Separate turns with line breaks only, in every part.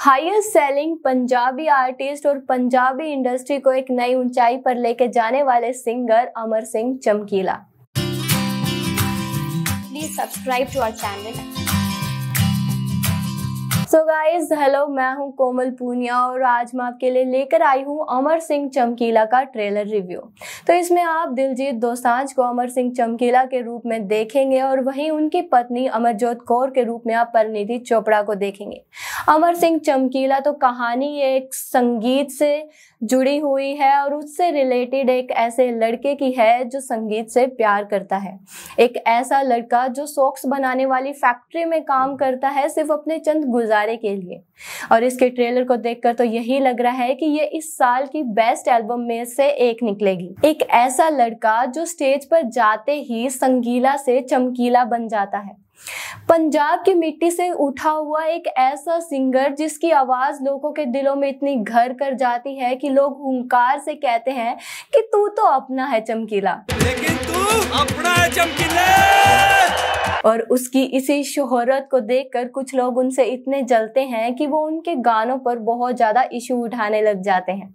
highest selling Punjabi artist और Punjabi industry को एक नई ऊंचाई पर लेके जाने वाले singer Amar Singh Chamkila please subscribe to our channel so guys hello मैं हूँ कोमल पूनिया और आज मैं आपके लिए लेकर आई हूँ अमर सिंह चमकीला का ट्रेलर रिव्यू तो इसमें आप दिलजीत दोसांझ को अमर सिंह चमकीला के रूप में देखेंगे और वहीं उनकी पत्नी अमरजोत कौर के रूप में आप परिणीति चोपड़ा को देखेंगे अमर सिंह चमकीला तो कहानी एक संगीत से जुड़ी हुई है और उससे रिलेटेड एक ऐसे लड़के की है जो संगीत से प्यार करता है एक ऐसा लड़का जो सॉक्स बनाने वाली फैक्ट्री में काम करता है सिर्फ अपने चंद गुजार नज़ारे के लिए और इसके ट्रेलर को देखकर तो यही लग रहा है कि ये इस साल की बेस्ट एल्बम में से एक निकलेगी एक ऐसा लड़का जो स्टेज पर जाते ही संगीला से चमकीला बन जाता है पंजाब की मिट्टी से उठा हुआ एक ऐसा सिंगर जिसकी आवाज लोगों के दिलों में इतनी घर कर जाती है कि लोग हुंकार से कहते हैं कि तू तो अपना है चमकीला लेकिन तू अपना है चमकीला और उसकी इसी शोहरत को देखकर कुछ लोग उनसे इतने जलते हैं कि वो उनके गानों पर बहुत ज़्यादा इशू उठाने लग जाते हैं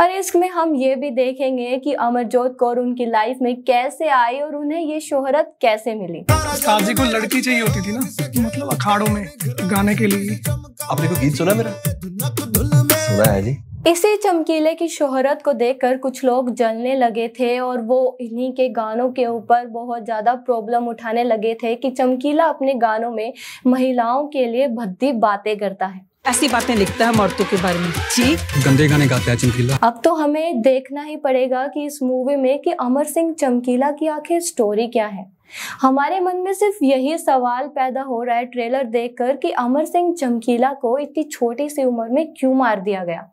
और इसमें हम ये भी देखेंगे कि अमरजोत कौर उनकी लाइफ में कैसे आई और उन्हें ये शोहरत कैसे मिली काजी को लड़की चाहिए होती थी ना मतलब अखाड़ों में गाने के लिए आपने को गीत सुना मेरा सुना है जी इसी चमकीले की शोहरत को देखकर कुछ लोग जलने लगे थे और वो इन्हीं के गानों के ऊपर बहुत ज़्यादा प्रॉब्लम उठाने लगे थे कि चमकीला अपने गानों में महिलाओं के लिए भद्दी बातें करता है ऐसी बातें लिखता है औरतों के बारे में जी गंदे गाने गाते हैं चमकीला अब तो हमें देखना ही पड़ेगा कि इस मूवी में कि अमर सिंह चमकीला की आखिर स्टोरी क्या है हमारे मन में सिर्फ यही सवाल पैदा हो रहा है ट्रेलर देखकर कि अमर सिंह चमकीला को इतनी छोटी सी उम्र में क्यों मार दिया गया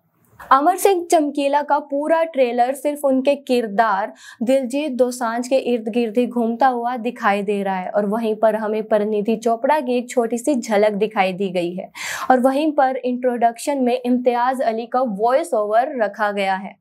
अमर सिंह चमकीला का पूरा ट्रेलर सिर्फ उनके किरदार दिलजीत दोसांझ के इर्द गिर्द ही घूमता हुआ दिखाई दे रहा है और वहीं पर हमें परिणीति चोपड़ा की एक छोटी सी झलक दिखाई दी गई है और वहीं पर इंट्रोडक्शन में इम्तियाज़ अली का वॉइस ओवर रखा गया है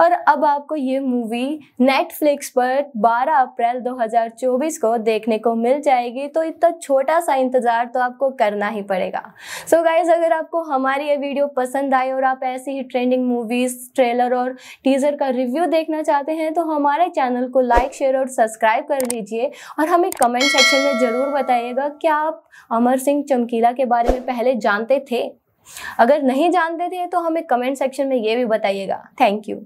और अब आपको ये मूवी नेटफ्लिक्स पर 12 अप्रैल 2024 को देखने को मिल जाएगी तो इतना छोटा सा इंतज़ार तो आपको करना ही पड़ेगा सो so गाइज अगर आपको हमारी ये वीडियो पसंद आई और आप ऐसी ही ट्रेंडिंग मूवीज़ ट्रेलर और टीज़र का रिव्यू देखना चाहते हैं तो हमारे चैनल को लाइक शेयर और सब्सक्राइब कर लीजिए और हमें कमेंट सेक्शन में ज़रूर बताइएगा क्या आप अमर सिंह चमकीला के बारे में पहले जानते थे अगर नहीं जानते थे तो हमें कमेंट सेक्शन में ये भी बताइएगा थैंक यू